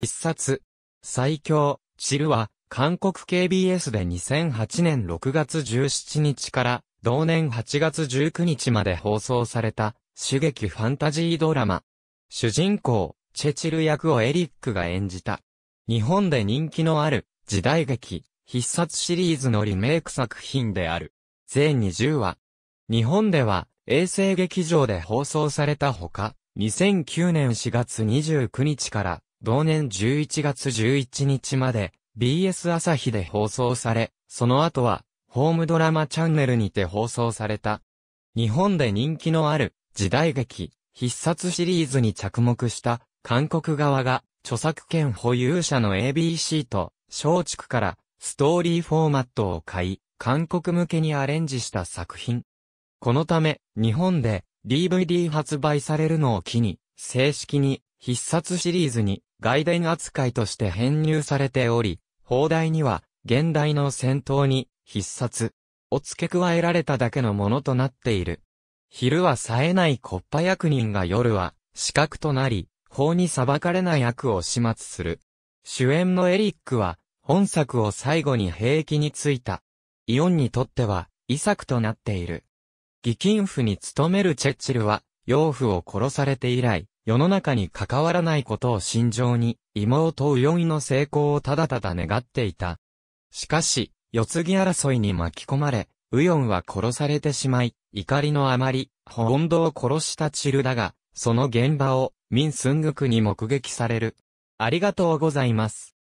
一冊、最強、チルは、韓国 KBS で2008年6月17日から同年8月19日まで放送された、主劇ファンタジードラマ。主人公、チェチル役をエリックが演じた。日本で人気のある、時代劇、必殺シリーズのリメイク作品である。全20話。日本では、衛星劇場で放送されたほか、2009年4月29日から同年11月11日まで BS 朝日で放送され、その後はホームドラマチャンネルにて放送された。日本で人気のある時代劇、必殺シリーズに着目した韓国側が著作権保有者の ABC と松竹からストーリーフォーマットを買い、韓国向けにアレンジした作品。このため、日本で DVD 発売されるのを機に、正式に必殺シリーズに外伝扱いとして編入されており、砲台には、現代の戦闘に、必殺、を付け加えられただけのものとなっている。昼は冴えないコッパ役人が夜は、死角となり、法に裁かれない役を始末する。主演のエリックは、本作を最後に兵役についた。イオンにとっては、遺作となっている。義金府に勤めるチェッチルは、養父を殺されて以来、世の中に関わらないことを心情に、妹うよイの成功をただただ願っていた。しかし、世継ぎ争いに巻き込まれ、ウヨンは殺されてしまい、怒りのあまり、ホンドを殺したチルだが、その現場を、ミン・スングクに目撃される。ありがとうございます。